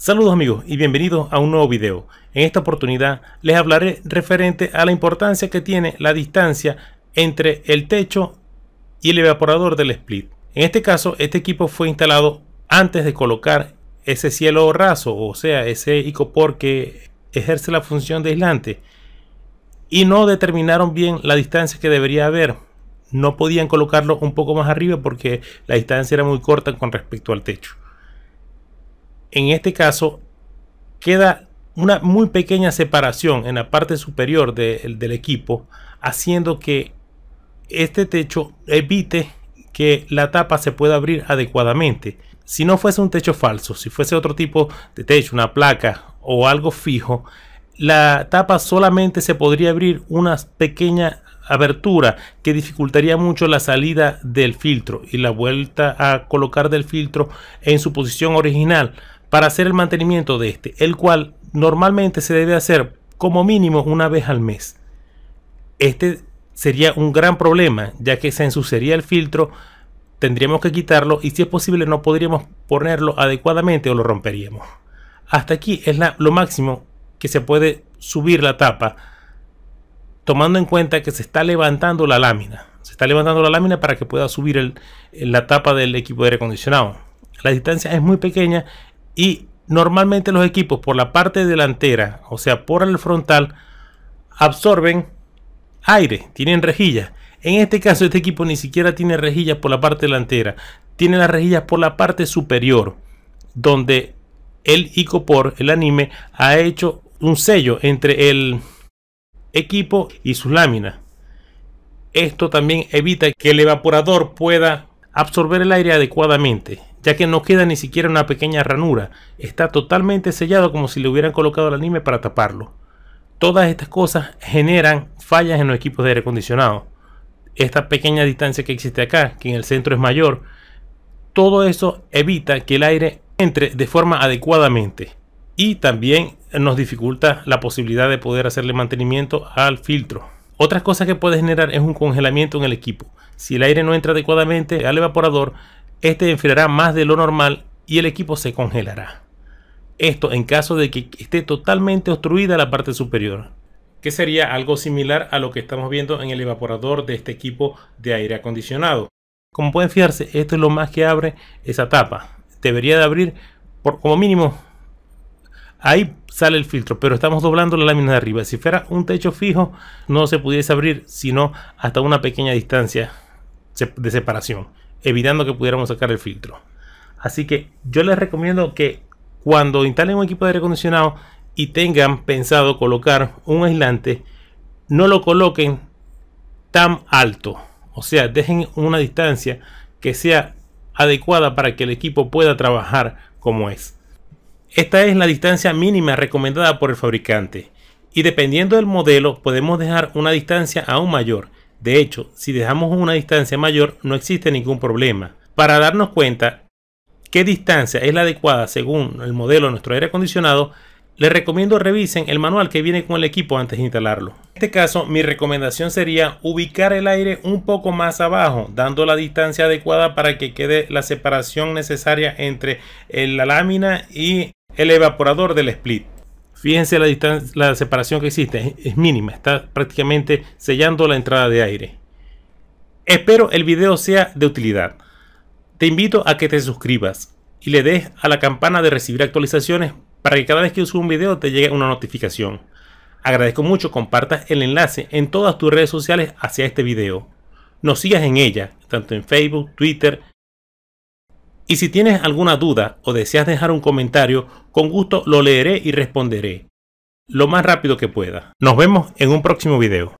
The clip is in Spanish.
Saludos amigos y bienvenidos a un nuevo video. En esta oportunidad les hablaré referente a la importancia que tiene la distancia entre el techo y el evaporador del split. En este caso, este equipo fue instalado antes de colocar ese cielo raso, o sea, ese icopor que ejerce la función de aislante. Y no determinaron bien la distancia que debería haber. No podían colocarlo un poco más arriba porque la distancia era muy corta con respecto al techo en este caso queda una muy pequeña separación en la parte superior del equipo, haciendo que este techo evite que la tapa se pueda abrir adecuadamente. Si no fuese un techo falso, si fuese otro tipo de techo, una placa o algo fijo, la tapa solamente se podría abrir una pequeña abertura que dificultaría mucho la salida del filtro y la vuelta a colocar del filtro en su posición original para hacer el mantenimiento de este, el cual normalmente se debe hacer como mínimo una vez al mes. Este sería un gran problema, ya que se ensuciaría el filtro, tendríamos que quitarlo y si es posible no podríamos ponerlo adecuadamente o lo romperíamos. Hasta aquí es lo máximo que se puede subir la tapa, tomando en cuenta que se está levantando la lámina. Se está levantando la lámina para que pueda subir la tapa del equipo de aire acondicionado. La distancia es muy pequeña y normalmente los equipos por la parte delantera, o sea, por el frontal, absorben aire, tienen rejillas. En este caso, este equipo ni siquiera tiene rejillas por la parte delantera, tiene las rejillas por la parte superior, donde el Icopor, el anime, ha hecho un sello entre el equipo y sus láminas. Esto también evita que el evaporador pueda absorber el aire adecuadamente ya que no queda ni siquiera una pequeña ranura, está totalmente sellado como si le hubieran colocado el anime para taparlo. Todas estas cosas generan fallas en los equipos de aire acondicionado. Esta pequeña distancia que existe acá, que en el centro es mayor, todo eso evita que el aire entre de forma adecuadamente y también nos dificulta la posibilidad de poder hacerle mantenimiento al filtro. Otra cosa que puede generar es un congelamiento en el equipo. Si el aire no entra adecuadamente al evaporador, este enfriará más de lo normal y el equipo se congelará. Esto en caso de que esté totalmente obstruida la parte superior, que sería algo similar a lo que estamos viendo en el evaporador de este equipo de aire acondicionado. Como pueden fijarse, esto es lo más que abre esa tapa. Debería de abrir por como mínimo ahí sale el filtro, pero estamos doblando la lámina de arriba. Si fuera un techo fijo, no se pudiese abrir, sino hasta una pequeña distancia de separación evitando que pudiéramos sacar el filtro. Así que yo les recomiendo que cuando instalen un equipo de aire acondicionado y tengan pensado colocar un aislante, no lo coloquen tan alto. O sea, dejen una distancia que sea adecuada para que el equipo pueda trabajar como es. Esta es la distancia mínima recomendada por el fabricante. Y dependiendo del modelo podemos dejar una distancia aún mayor. De hecho, si dejamos una distancia mayor no existe ningún problema. Para darnos cuenta qué distancia es la adecuada según el modelo de nuestro aire acondicionado, les recomiendo revisen el manual que viene con el equipo antes de instalarlo. En este caso, mi recomendación sería ubicar el aire un poco más abajo, dando la distancia adecuada para que quede la separación necesaria entre la lámina y el evaporador del split. Fíjense la, distancia, la separación que existe, es, mínima, está prácticamente sellando la entrada de aire. Espero el video sea de utilidad. Te invito a que te suscribas y le des a la campana de recibir actualizaciones para que cada vez que suba un video te llegue una notificación. Agradezco mucho compartas el enlace en todas tus redes sociales hacia este video. Nos sigas en ella, tanto en Facebook, Twitter, y si tienes alguna duda o deseas dejar un comentario, con gusto lo leeré y responderé lo más rápido que pueda. Nos vemos en un próximo video.